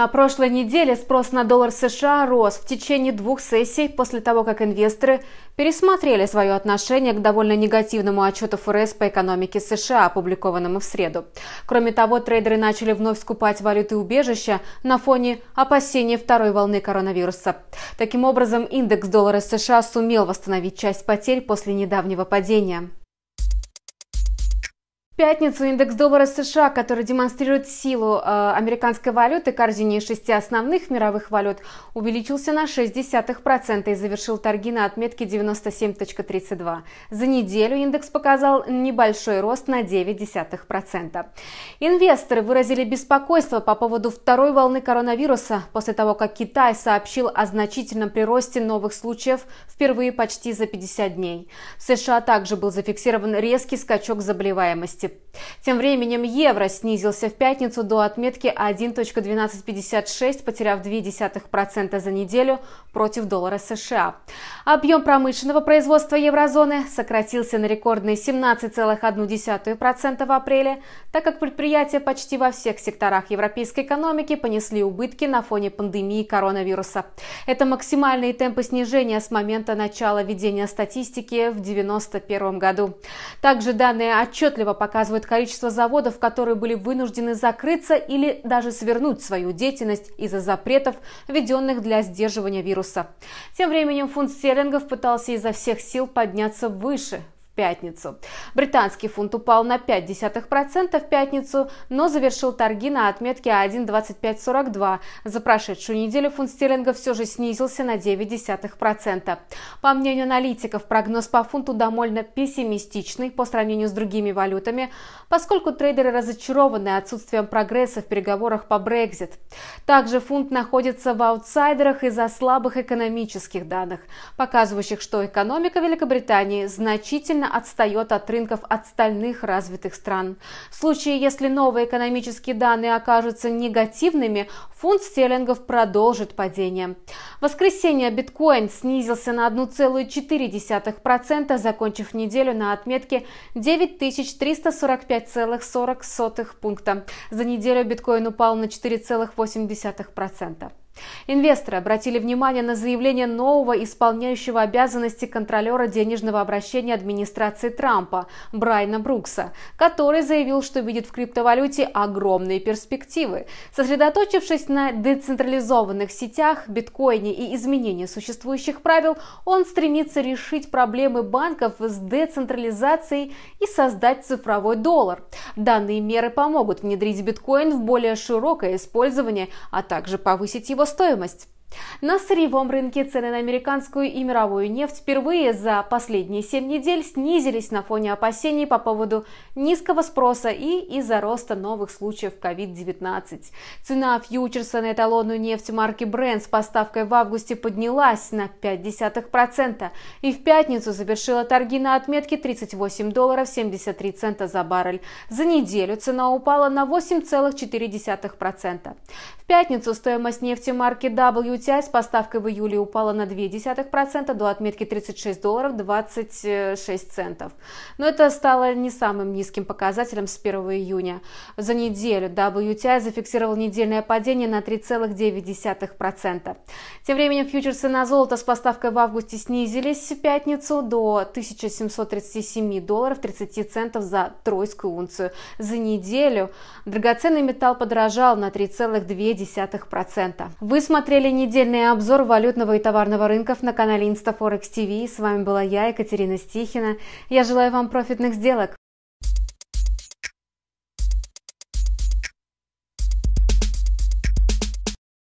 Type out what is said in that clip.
На прошлой неделе спрос на доллар США рос в течение двух сессий после того, как инвесторы пересмотрели свое отношение к довольно негативному отчету ФРС по экономике США, опубликованному в среду. Кроме того, трейдеры начали вновь скупать валюты убежища на фоне опасений второй волны коронавируса. Таким образом, индекс доллара США сумел восстановить часть потерь после недавнего падения пятницу индекс доллара США, который демонстрирует силу э, американской валюты, корзине шести основных мировых валют, увеличился на 0,6% и завершил торги на отметке 97.32. За неделю индекс показал небольшой рост на 0,9%. Инвесторы выразили беспокойство по поводу второй волны коронавируса после того, как Китай сообщил о значительном приросте новых случаев впервые почти за 50 дней. В США также был зафиксирован резкий скачок заболеваемости тем временем евро снизился в пятницу до отметки 1.1256, потеряв 0,2% за неделю против доллара США. Объем промышленного производства еврозоны сократился на рекордные 17,1% в апреле, так как предприятия почти во всех секторах европейской экономики понесли убытки на фоне пандемии коронавируса. Это максимальные темпы снижения с момента начала ведения статистики в 1991 году. Также данные отчетливо показывают, показывает количество заводов, которые были вынуждены закрыться или даже свернуть свою деятельность из-за запретов, введенных для сдерживания вируса. Тем временем фунт стерлингов пытался изо всех сил подняться выше пятницу. Британский фунт упал на 0,5% в пятницу, но завершил торги на отметке 1,2542. За прошедшую неделю фунт стерлинга все же снизился на 0,9%. По мнению аналитиков, прогноз по фунту довольно пессимистичный по сравнению с другими валютами, поскольку трейдеры разочарованы отсутствием прогресса в переговорах по Brexit. Также фунт находится в аутсайдерах из-за слабых экономических данных, показывающих, что экономика Великобритании значительно сильно отстает от рынков остальных развитых стран. В случае, если новые экономические данные окажутся негативными, фунт стерлингов продолжит падение. В воскресенье биткоин снизился на 1,4%, закончив неделю на отметке 9345,40 пункта. За неделю биткоин упал на 4,8%. Инвесторы обратили внимание на заявление нового исполняющего обязанности контролера денежного обращения администрации Трампа Брайна Брукса, который заявил, что видит в криптовалюте огромные перспективы. Сосредоточившись на децентрализованных сетях, биткоине и изменении существующих правил, он стремится решить проблемы банков с децентрализацией и создать цифровой доллар. Данные меры помогут внедрить биткоин в более широкое использование, а также повысить его стоимость. На сырьевом рынке цены на американскую и мировую нефть впервые за последние 7 недель снизились на фоне опасений по поводу низкого спроса и из-за роста новых случаев COVID-19. Цена фьючерса на эталонную нефть марки Brent с поставкой в августе поднялась на 0,5% и в пятницу завершила торги на отметке 38 долларов 73 цента за баррель. За неделю цена упала на 8,4%. В пятницу стоимость нефти марки WTI нефть с поставкой в июле упала на 0,2% до отметки 36 долларов 26 центов. Но это стало не самым низким показателем с 1 июня. За неделю WTI зафиксировал недельное падение на 3,9%. Тем временем фьючерсы на золото с поставкой в августе снизились в пятницу до 1737 долларов 30 центов за тройскую унцию. За неделю драгоценный металл подорожал на 3,2%. Вы смотрели неделю Недельный обзор валютного и товарного рынков на канале Instaforex TV. С вами была я, Екатерина Стихина. Я желаю вам профитных сделок.